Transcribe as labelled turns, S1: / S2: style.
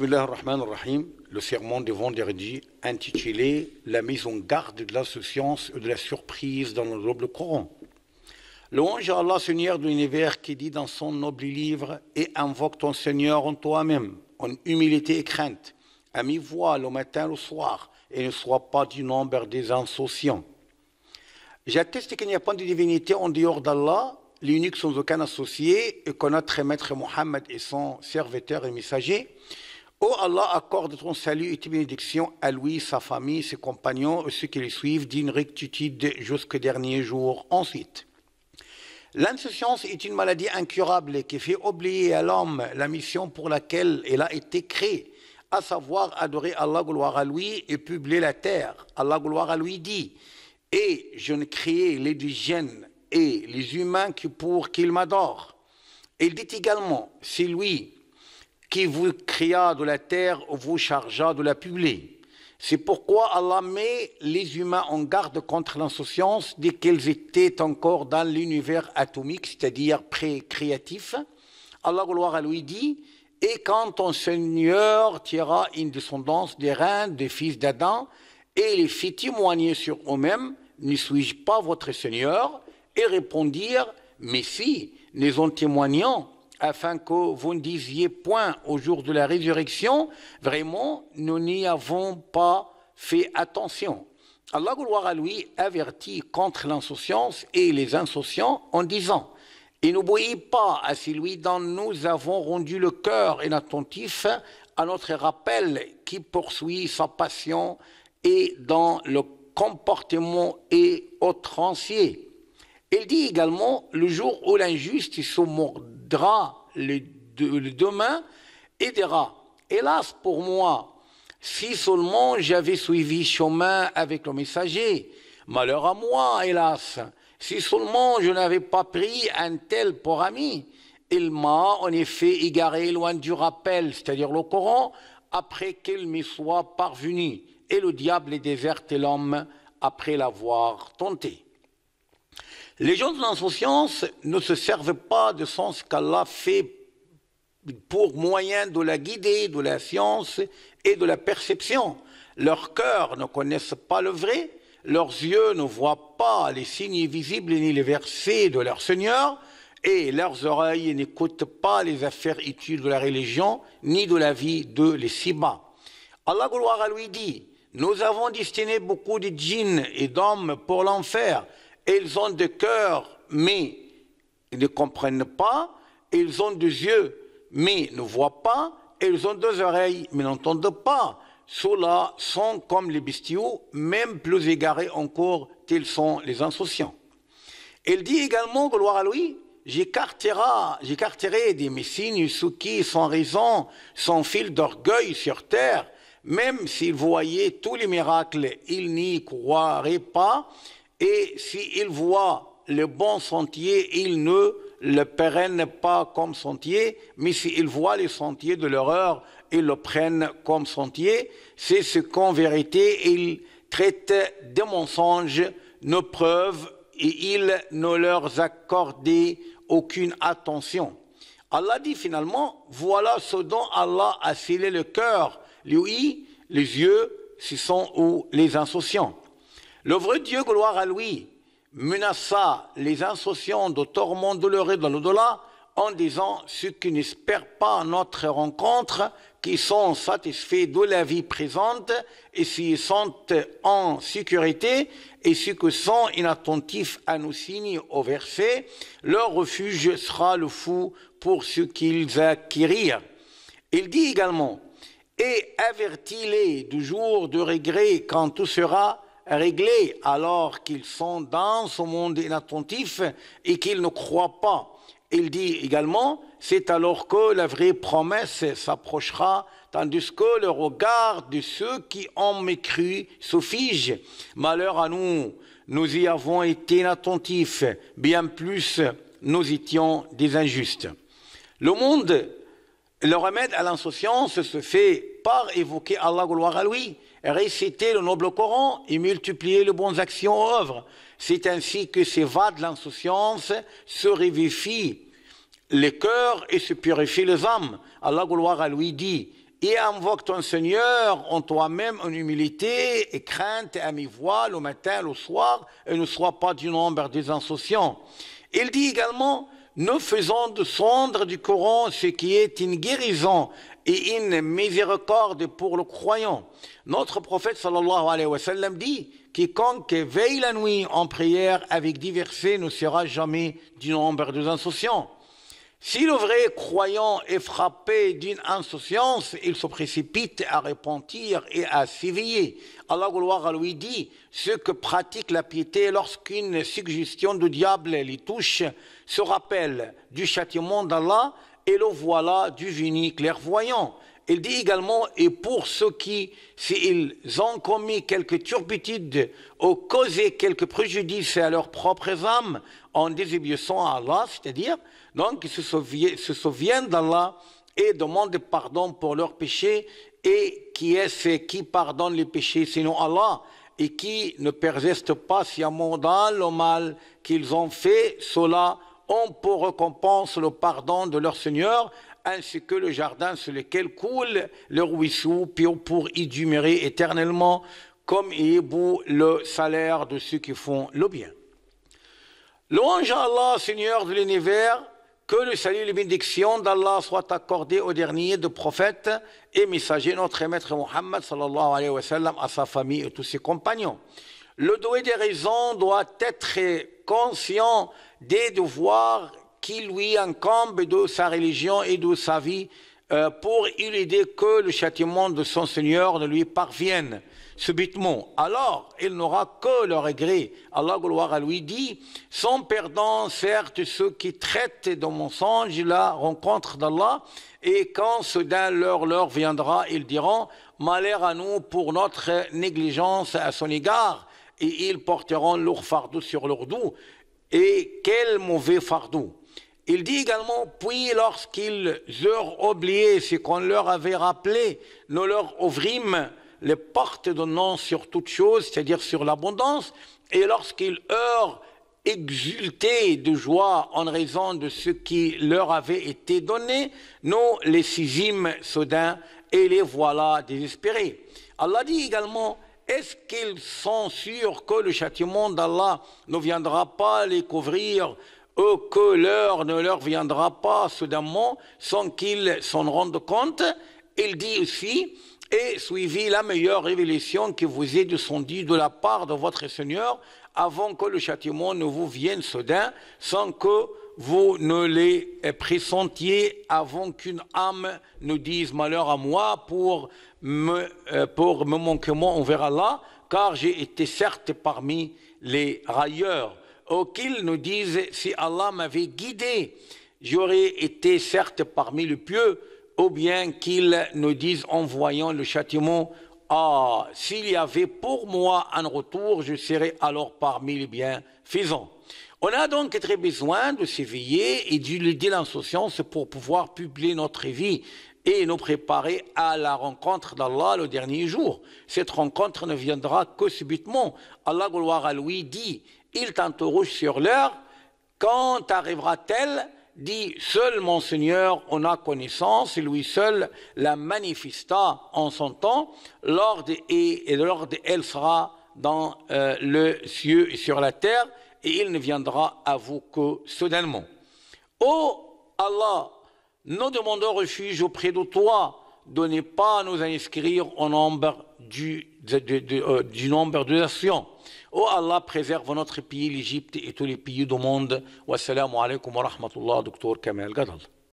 S1: Bismillah ar-Rahman ar-Rahim, le sermon de vendredi intitulé La mise en garde de la et de la surprise dans le noble Coran. Louange à Allah, Seigneur de l'univers, qui dit dans son noble livre Et invoque ton Seigneur en toi-même, en humilité et crainte, à mi-voix le matin et le soir, et ne sois pas du nombre des insouciants. J'atteste qu'il n'y a pas de divinité en dehors d'Allah, l'unique sans aucun associé, et connaître Maître Mohammed et son serviteur et messager, Oh Allah, accorde ton salut et tes bénédictions à lui, sa famille, ses compagnons et ceux qui le suivent d'une rectitude jusqu'au dernier jour. Ensuite, l'insouciance est une maladie incurable qui fait oublier à l'homme la mission pour laquelle il a été créé, à savoir adorer Allah, gloire à lui, et publier la terre. Allah, gloire à lui, dit Et je ne crée les et les humains que pour qu'ils m'adorent. Il dit également C'est lui qui vous créa de la terre, vous chargea de la publier. C'est pourquoi Allah met les humains en garde contre l'insouciance dès qu'ils étaient encore dans l'univers atomique, c'est-à-dire pré-créatif. Allah, gloire à lui, dit Et quand ton Seigneur tira une descendance des reins, des fils d'Adam, et les fit témoigner sur eux-mêmes, ne suis-je pas votre Seigneur Et répondirent Mais si, nous en témoignons afin que vous ne disiez point au jour de la résurrection, vraiment, nous n'y avons pas fait attention. Allah, gloire à lui, avertit contre l'insouciance et les insouciants en disant, et n'oubliez pas à celui dont nous avons rendu le cœur inattentif à notre rappel qui poursuit sa passion et dans le comportement et outrancier. Il dit également le jour où l'injuste se mordit d'ra le demain et des Hélas pour moi, si seulement j'avais suivi chemin avec le messager, malheur à moi, hélas, si seulement je n'avais pas pris un tel pour ami, il m'a en effet égaré loin du rappel, c'est-à-dire le Coran, après qu'il m'y soit parvenu. Et le diable est déserté l'homme après l'avoir tenté. Les gens dans son sciences ne se servent pas de sens qu'Allah fait pour moyen de la guider, de la science et de la perception. Leurs cœurs ne connaissent pas le vrai, leurs yeux ne voient pas les signes visibles ni les versets de leur Seigneur, et leurs oreilles n'écoutent pas les affaires études de la religion ni de la vie de les Siba. Allah gloire à lui dit, nous avons destiné beaucoup de djinns et d'hommes pour l'enfer, ils ont des cœurs, mais ils ne comprennent pas, ils ont des yeux, mais ne voient pas, ils ont des oreilles, mais n'entendent pas. Ceux-là sont comme les bestiaux, même plus égarés encore qu'ils sont les insouciants. Il dit également, gloire à lui, j'écarterai des mes sous qui, sans raison, sans fil d'orgueil sur terre, même s'ils voyaient tous les miracles, ils n'y croiraient pas, et s'ils voient le bon sentier, ils ne le prennent pas comme sentier, mais s'ils voient les sentiers de l'horreur, ils le prennent comme sentier. C'est ce qu'en vérité, ils traitent de mensonges nos preuves et ils ne leur accordait aucune attention. Allah dit finalement, voilà ce dont Allah a scellé le cœur, yeux, les yeux, ce sont ou les insouciants. Le vrai Dieu, gloire à lui, menaça les insouciants de tourments douloureux dans l'au-delà en disant ceux qui n'espèrent pas notre rencontre, qui sont satisfaits de la vie présente et s'ils sont en sécurité et ceux qui sont inattentifs à nos signes au verset, leur refuge sera le fou pour ce qu'ils acquièrent. Il dit également, et avertis-les du jour de regret quand tout sera Régler alors qu'ils sont dans ce monde inattentif et qu'ils ne croient pas. Il dit également, c'est alors que la vraie promesse s'approchera, tandis que le regard de ceux qui ont mécru se fige. Malheur à nous, nous y avons été inattentifs, bien plus nous étions des injustes. Le monde, le remède à l'insouciance se fait par évoquer Allah, gloire à lui, réciter le noble Coran et multiplier les bonnes actions aux œuvres. C'est ainsi que s'évade l'insouciance, se révifient les cœurs et se purifient les âmes. Allah gloire à lui dit, et invoque ton Seigneur en toi-même en humilité et crainte à mi-voix le matin, le soir, et ne sois pas du nombre des insouciants. Il dit également, nous faisons de du Coran ce qui est une guérison et une miséricorde pour le croyant. Notre prophète sallallahu alayhi wa sallam dit Quiconque veille la nuit en prière avec diversés ne sera jamais du nombre des insouciants. Si le vrai croyant est frappé d'une insouciance, il se précipite à repentir et à s'éveiller. Allah gloire lui dit ce que pratique la piété lorsqu'une suggestion du diable les touche, se rappelle du châtiment d'Allah et le voilà du génie clairvoyant. Il dit également, et pour ceux qui, s'ils ont commis quelque turpitude ou causé quelque préjudice à leurs propres âmes en désobéissant à Allah, c'est-à-dire, donc, ils se, souviennent, d'Allah et demandent pardon pour leurs péchés, et qui est-ce qui pardonne les péchés sinon Allah, et qui ne persiste pas sciemment dans le mal qu'ils ont fait, cela ont pour récompense le pardon de leur Seigneur ainsi que le jardin sur lequel coule le ruisseau, pour y éternellement, comme il bout le salaire de ceux qui font le bien. Louange à Allah, Seigneur de l'univers, que le salut et les bénédictions d'Allah soient accordés au dernier de prophètes et messagers, notre maître Mohammed, sallallahu alayhi wa à sa famille et tous ses compagnons. Le doué des raisons doit être conscient des devoirs qui lui incombe de sa religion et de sa vie euh, pour pour éviter que le châtiment de son Seigneur ne lui parvienne subitement. Alors, il n'aura que le regret. Allah, gloire à lui, dit, sans perdant, certes, ceux qui traitent de mensonge la rencontre d'Allah, et quand soudain leur leur viendra, ils diront, malheur à nous pour notre négligence à son égard, et ils porteront leur fardeau sur leur dos. Et quel mauvais fardeau il dit également, puis lorsqu'ils eurent oublié ce qu'on leur avait rappelé, nous leur ouvrîmes les portes de nom sur toute chose, c'est-à-dire sur l'abondance, et lorsqu'ils eurent exulté de joie en raison de ce qui leur avait été donné, nous les saisîmes soudain et les voilà désespérés. Allah dit également, est-ce qu'ils sont sûrs que le châtiment d'Allah ne viendra pas les couvrir que l'heure ne leur viendra pas soudainement sans qu'ils s'en rendent compte. Il dit aussi, et suivi la meilleure révélation qui vous est descendue de la part de votre Seigneur avant que le châtiment ne vous vienne soudain, sans que vous ne les pressentiez avant qu'une âme ne dise malheur à moi pour me, euh, pour moi on verra là, car j'ai été certes parmi les railleurs qu'ils nous disent si Allah m'avait guidé, j'aurais été certes parmi les pieux, ou bien qu'ils nous disent en voyant le châtiment, ah, s'il y avait pour moi un retour, je serais alors parmi les bienfaisants. On a donc très besoin de s'éveiller et de l'insouciance pour pouvoir publier notre vie et nous préparer à la rencontre d'Allah le dernier jour. Cette rencontre ne viendra que subitement. Allah, gloire à lui, dit, il t'interroge sur l'heure, quand arrivera-t-elle dit Seul mon Seigneur en a connaissance, et lui seul la manifesta en son temps, l'ordre et, l'ordre elle sera dans euh, le ciel et sur la terre, et il ne viendra à vous que soudainement. Ô Allah, nous demandons refuge auprès de toi. ne pas à nous inscrire au nombre du, de, euh, nombre de nations. Oh Allah, préserve notre pays, l'Égypte et tous les pays du monde. alaikum wa